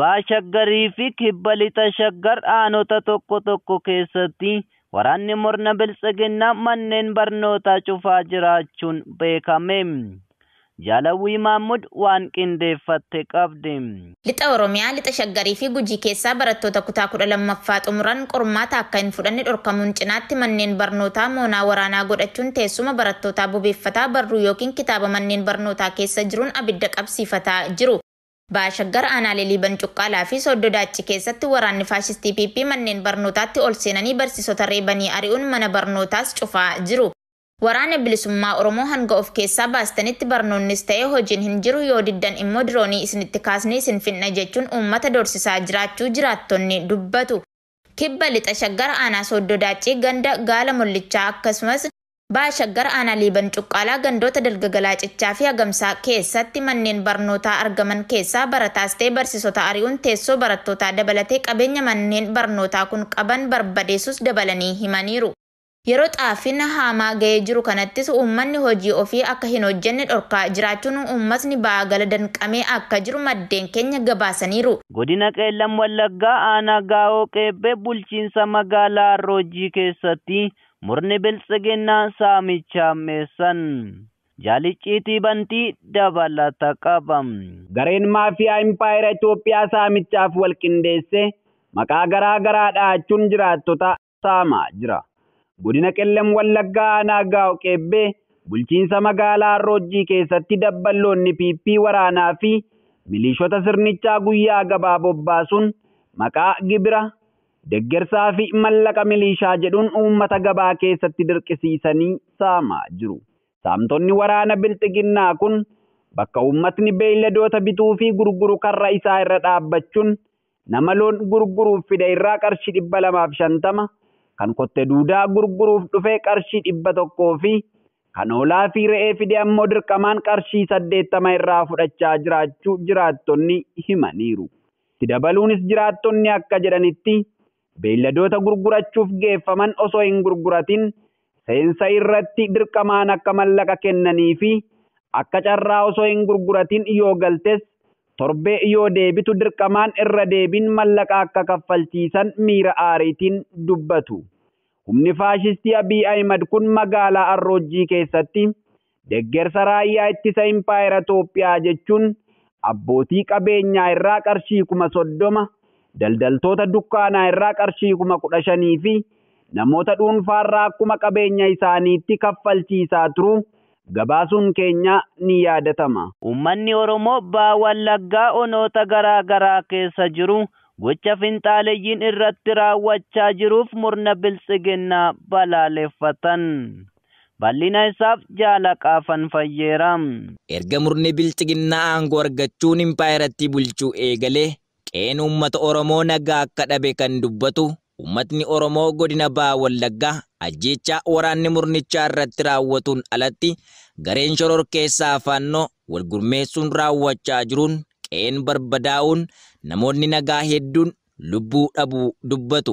abbaa shaggarii fi kibba lixa shaggar dhaanota tokko tokko keessatti waraanni morna biltsiginnaa manneen barnootaa cufaa jiraachuun beekame. jaalawwii maamud waan qindeeffatte qabdi. Lixa Oromiyaa lixa shaggarii fi gujii keessaa barattoota kutaa kudha lammaffaa xumuraan qormaata akka hin fudhanni dhorkamuun cinaatti manneen barnootaa moonaa waraanaa godhachuun teessuma barattootaa bobeeffataa barruu yookiin kitaaba manneen barnootaa keessa jiruun abidda qabsiifataa jiru. Baashaggar aanaalee Liiban Cuqqaalaa fi soddo achi keessatti waraanni faashistii PP manneen barnootaatti ol seenanii barsiisota reebanii ari'uun mana barnootaas cufaa jiru. Waraana bilisummaa Oromoo hanga of keessaa baastanitti barnoonnis ta'ee hojiin hin jiru yoo diddan immoo diroonii isinitti kaasni isin finna jechuun uummata dorsisaa jiraachuu jiraattonni dubbatu. Kibba lixa shaggar aanaa sooddodaachii ganda gaala mullichaa akkasumas Baashaggar liiban cuqqaalaa gandoota dalgagalaa cichaa fi agamsaa keessatti manneen barnootaa argaman keessaa bara ta'e barsiisota ari'uun teessoo barattootaa dabalatee qabeenya manneen barnootaa kun qaban barbadeessus dabalanii himaniiru. Yeroo xaafina haamaa ga'ee jiru kanattis uummanni hojii ofii akka hin hojjenne dhorkaa jiraachuun uummatni baagala danqamee akka jiru maddeen keenya gabaasaniiru. Godina Qeellan Wallaggaa aanaa gaa'oo qeebbee bulchiinsa magaalaa Roojii keessatti murni bilchiginaa saamichamessan jaalicciitii bantii dabalata qaba. Gareen maafiyaa impaayera Itoophiyaa saamichaaf walqindeesse maqaa garaa garaa dha'achuun jiraattota saamaa jira. Godina Qellem Wallaggaa aanaa Gaa'o Qeebbee bulchiinsa magaalaa Arroojjii keessatti dabballoonni piippii waraanaa fi milishota sirnichaa guyyaa gabaa bobbaasuun maqaa gibira Deggersaa fi mallaqa milishaa jedhuun uummata gabaa keessatti dirqisiisanii saamaa jiru. Saamtonni waraana bilxiginnaa kun bakka uummatni beeyladoota bituu fi gurguru karra isaa irra dhaabbachuun nama loon gurguruuf fide irraa qarshii dhibba lamaaf shantama, kan kotte duudaa gurguruuf dhufee qarshii dhibba tokkoo fi kan hoolaa fi re'ee fide ammoo dirqamaan qarshii saddeettama irraa fudhachaa jiraachuu jiraattonni himaniiru. Itti dabaluunis jiraattonni akka jedhanitti beelladoota gurgurachuuf geeffaman osoo hin gurguratiin seensa irratti dirqamaan akka mallaqa kennanii fi akka carraa osoo hin gurguratiin yoo galtes torbee yoo deebitu dirqamaan irra deebin mallaqa akka kaffalchiisan miira aariitiin dubbatu. Humni faashistii Abiy Ahimad kun magaalaa Arroojjii keessatti deggersa raayyaa ittisa impaayera Itoophiyaa jechuun abbootii qabeenyaa irraa qarshii kuma soddoma daldaltoota dukkaanaa irraa qarshii kuma kudha shanii fi namoota dhuunfaarraa akkuma qabeenya isaaniitti kaffalchiisaa turu gabaasuun keenya ni yaadatama. Uummanni Oromoo baawallaggaa onoota garaa garaa keessa jiru gocha finxaaleeyyiin irratti raawwachaa jiruuf murna biltsiginnaa balaaleffatan. bal'ina isaaf jaalaqaafan fayyeera. Erga murni bilchiginnaa aangoo argachuun impaayiraatti bulchuu eegalee Qeen uummata Oromoo nagaa akka dhabe kan dubbatu uummatni Oromoo godina baa waldaggaa ajjeechaa waraanni murnichaa irratti raawwatuun alatti gareen shoror keessaa faannoo walgurmeessuun raawwachaa jiruun qeen barbadaa'uun namoonni nagaa hedduun lubbuu dhabuu dubbatu.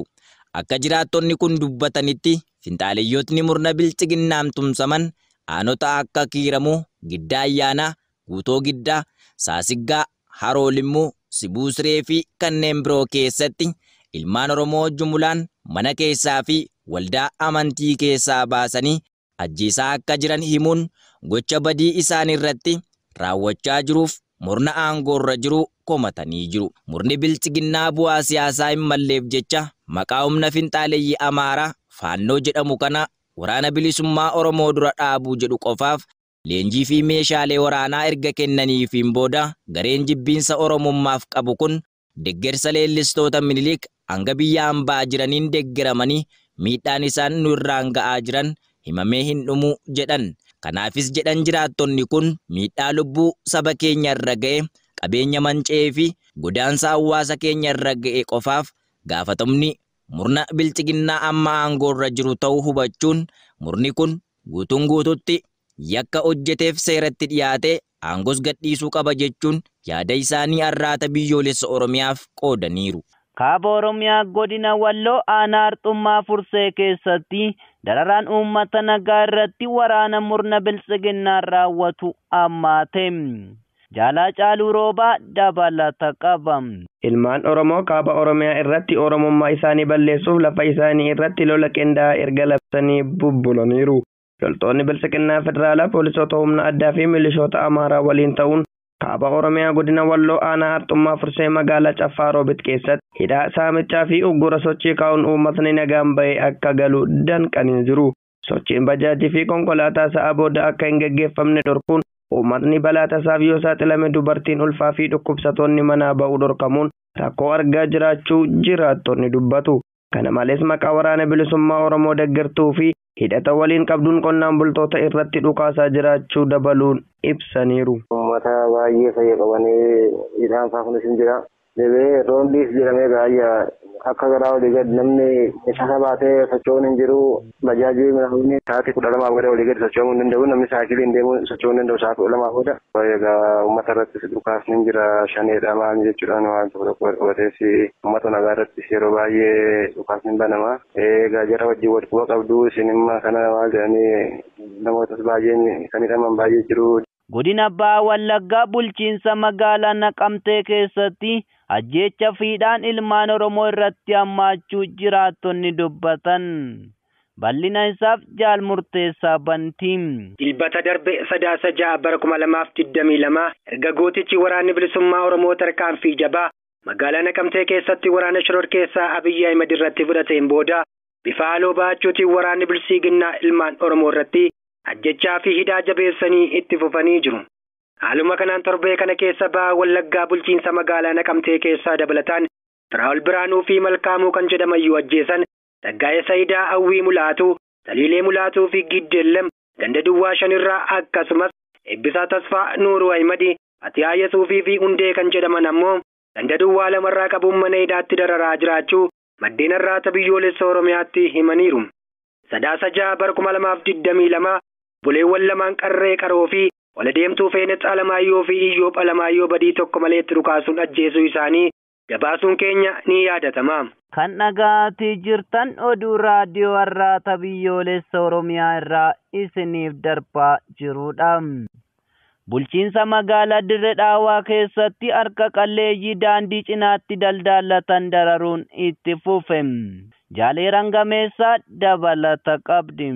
Akka jiraattonni kun dubbatanitti finxaaliyyootni murna bilchiginnaam tumsaman aanota akka kiiramuu, giddaa ayyaanaa, guutoo giddaa, saasiggaa, haroolimmoo Sibuusiree fi kanneen biroo keessatti ilmaan Oromoo jumulaan mana keessaa fi waldaa amantii keessaa baasanii ajjiisaa akka jiran himuun gocha badii isaan irratti raawwachaa jiruuf murna aangoorra jiru komatanii jiru. Murni bilchiginnaa bu'aa siyaasaa hin malleef jecha maqaa humna finxaaleyyii Amaaraa faannoo jedhamu kana waraana bilisummaa Oromoo dura dhaabuu jedhu qofaaf Leenjii fi meeshaalee waraanaa erga kennaniifiin booda gareen jibbiinsa Oromummaaf qabu kun deeggarsa leellistoota Minilik hanga biyya hambaa jiraniin deeggaramanii miidhaan isaan nurraan ga'aa jiran himamee hin dhumu jedhan. Kanaafis jedhan jiraattonni kun miidhaa lubbuu saba keenya irra ga'e qabeenya manca'ee fi godaansa hawaasa keenya irra ga'e qofaaf gaafatamni murna bilchiginnaa amma aangoo irra jiru ta'uu hubachuun murni kun guutuun guututti. yakka hojjeteef seeratti dhiyaate aangos gadhiisuu qaba jechuun yaada isaanii arraata biyyoolessa Oromiyaaf qoodaniiru. Kaaba Oromiyaa godina Walloo aanaa Arxummaa Fursee keessatti dararaan uummata nagaa irratti waraana murna bilchiginnaan raawwatu ammaate. Jaalaa caaluu roobaa dabalata qaba. Ilmaan Oromoo kaaba Oromiyaa irratti Oromummaa isaanii balleessuuf lafa isaanii irratti lola qindaa'aa erga labsanii bubbulaniiru. Loltoonni bilsiqinnaa Federaalaa Poolisoota humna addaa fi milishoota Amaaraa waliin ta'uun kaaba Oromiyaa godina Walloo aanaa Harxummaa Fursee magaalaa Caffaa Roobit keessatti hidhaa saamichaa fi uggura sochii kaa'uun uummatni nagaan ba'ee akka galu danqanii jiru. Sochiin bajaajii fi konkolaataa sa'aa booda akka hin geggeeffamne dhorkuun uummatni balaa isaaf yoo saaxilame dubartiin ulfaa fi dhukkubsatoonni manaa ba'uu dhorkamuun rakkoo argaa jiraachuu jiraattonni dubbatu. Kana malees maqaa waraana bilisummaa Oromoo deeggartuu fi hidhata waliin qabduun qonnaan bultoota irratti dhukaasaa jiraachuu dabaluun ibsaniiru. Uummata baay'ee fayya qabanii hidhaan isaa hin jira. deebi'ee roombiis jedhamee gaayya akka garaa walii gadi namni meeshaa baatee socho'uun hin jiru bajaajii midhaanii sa'aatii kudha lamaaf gadee walii gadi socho'uu hin danda'u namni saayikiliin deemuu socho'uu hin danda'u kudha lamaaf Egaa uummata irratti dhukaas ni jira shaneedha maal jechuudhaan waan tokko tokko hubateessi nagaa irratti yeroo baay'ee dhukaas ni banama. Egaa jara wajjin wal qabdu isin dhimma nama maal jedhanii namootas baay'een kan hidhaman baay'ee jiru. godina abbaa wallaggaa bulchiinsa magaalaa naqamtee keessatti ajjeecha fiidhaan ilmaan oromoo irratti hammaachuu jiraattonni dubbatan bal'ina isaaf jaal murteessaa bantii. Dilbata darbe sadaasa ja'a bara kuma lamaaf digdamii lama erga gootichi waraanni bilisummaa oromoo tarkaanfii jabaa magaalaa naqamtee keessatti waraana shoror keessaa abiyyi irratti fudhateen booda bifa haaloo ba'achuutiin waraanni bilisiiginnaa ilmaan oromoo irratti ajjechaa fi hidhaa jabeessanii itti fufanii jiru. Haaluma kanaan torbee kana keessa ba'aa wallaggaa bulchiinsa magaalaa naqamtee keessaa dabalataan Firaa'ol Biraanuu fi Malkaamuu kan jedhamayyuu ajjeesan saggaa'ee Sayidaa Hawwii Mulaatuu, saliilee Mulaatuu fi Giddeellam ganda duwwaa shanirraa akkasumas eebbisaa Tasfaa Nuuruu Ahimadi, Atiyaa Yesuufii fi Hundee kan jedhaman ammoo ganda duwwaa lamarraa qabuun mana hidhaatti dararaa jiraachuu maddeen biyyoolessa Oromiyaatti himaniiru. Sadaasa lamaaf lama buleewwan lamaan qarree qaroo fi waladeemtuu feenax alamaayyoo fi iyyoo alamaayyoo badii tokko malee itti dhukaasuun ajjeesuu isaanii gabaasuun keenya ni yaadatama. Kan dhagaatii jirtan oduu raadiyoo har'aata biyyoolessa Oromiyaa irraa isiniif darbaa jirudha. Bulchiinsa magaalaa Dirree Dhaawaa keessatti harka qalleeyyii daandii cinaatti daldalatan dararuun itti fufe. jaalee rangameessaa dabalata qabdi.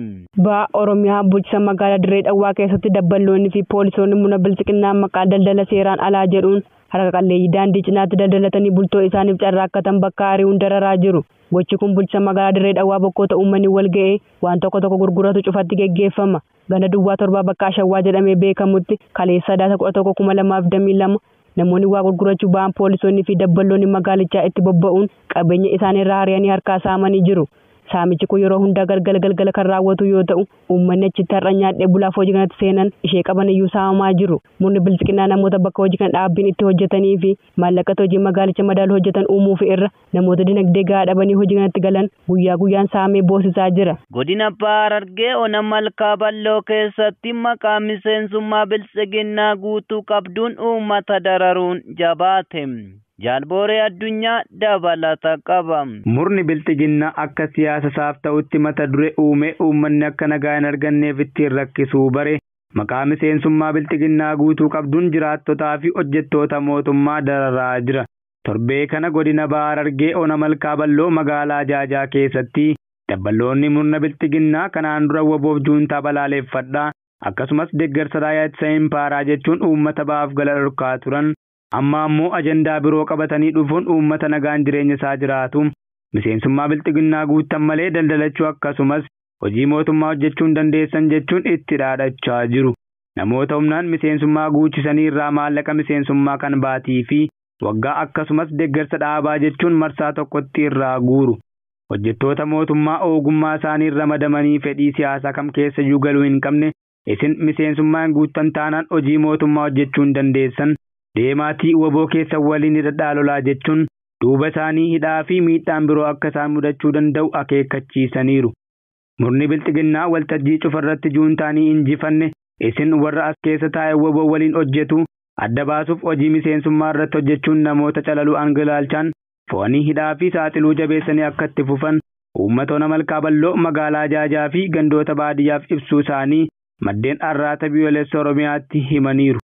baa Oromiyaa bulchisa magaalaa Dirree Dhawwaa keessatti dabballoonni fi poolisoonni muna bilchiqinnaa maqaa daldala seeraan alaa jedhuun harka qalleeyyii daandii cinaatti daldalatanii bultoo isaaniif carraakkatan bakka ari'uun dararaa jiru. Gochi kun bulchisa magaalaa Dirree Dhawwaa bokkoota uummanii wal ga'ee waan tokko tokko gurguratu cufatti geggeeffama. gana Duwwaa torbaa bakka Ashawwaa jedhamee beekamutti kaleessa 11,2022 namoonni waa gurgurachuu ba'an poolisoonnii fi dabballoonni magaalichaa itti bobba'uun qabeenya isaanii irraa hari'anii harkaa saamanii jiru. saamichi kun yeroo hundaa galgala galgala kan raawwatu yoo ta'u uummanni achitti har'a nyaadhee bulaaf hojii kanatti seenan ishee qaban iyyuu saamamaa jiru murni bilchiqinaa namoota bakka hojii kan dhaabbiin itti hojjetanii fi mallaqatti hojii magaalicha madaalu hojjetan uumuu fi irra namoota dinagdee gahaa dhabanii hojii kanatti galan guyyaa guyyaan saamee boosisaa jira. godina argee ona malkaa balloo keessatti maqaa miseensummaa bilchiqinnaa guutuu qabduun uummata dararuun jabaate. jaalbooree addunyaa dabalata qaba. Murni bilxiginnaa akka siyaasa isaaf ta'utti mata dure uume uummanni akka nagaa hin arganneef ittiin rakkisuu bare maqaa miseensummaa bilxiginnaa guutuu qabduun jiraattotaa fi hojjettoota mootummaa dararaa jira. Torbee kana godina baar argee ona malkaa balloo magaalaa jaajaa keessatti dabballoonni murna bilxiginnaa kanaan dura waboof juuntaa balaaleeffadhaa akkasumas deeggarsa raayyaa ittisaa impaaraa jechuun uummata baaf gala dhorkaa turan. amma ammoo ajandaa biroo qabatanii dhufuun uummata nagaan jireenya isaa jiraatu. Miseensummaa bilxiginnaa guuttan malee daldalachuu akkasumas hojii mootummaa hojjechuun dandeessan jechuun itti dhaadhachaa jiru. Namoota humnaan miseensummaa guuchisanii irraa maallaqa miseensummaa kan baatii fi waggaa akkasumas deeggarsa dhaabaa jechuun marsaa tokkotti irraa guuru. Hojjettoota mootummaa ogummaa isaanii ramadamanii fedhii siyaasaa kam keessa iyyuu galuu hin qabne isin miseensummaan guuttan taanaan hojii mootummaa hojjechuu hin dandeessan deemaatii woboo keessa waliin hidhadhaa lolaa jechuun duuba isaanii hidhaa fi miidhaan biroo akka isaan mudachuu danda'u akeekkachiisaniiru. Murni bilxiginnaa waltajjii cufarratti juuntaanii injifanne isin warra as keessa taa'e woboo waliin hojjetu adda baasuuf hojii miseensummaa irratti hojjechuun namoota calaluu angilaalchaan foonii hidhaa fi saaxiluu jabeessanii akkatti fufan uummattoona malkaa balloo magaalaa jaajaa fi gandoota baadiyyaaf ibsuu isaanii maddeen arraata biyyoolessa oromiyaatti himaniiru.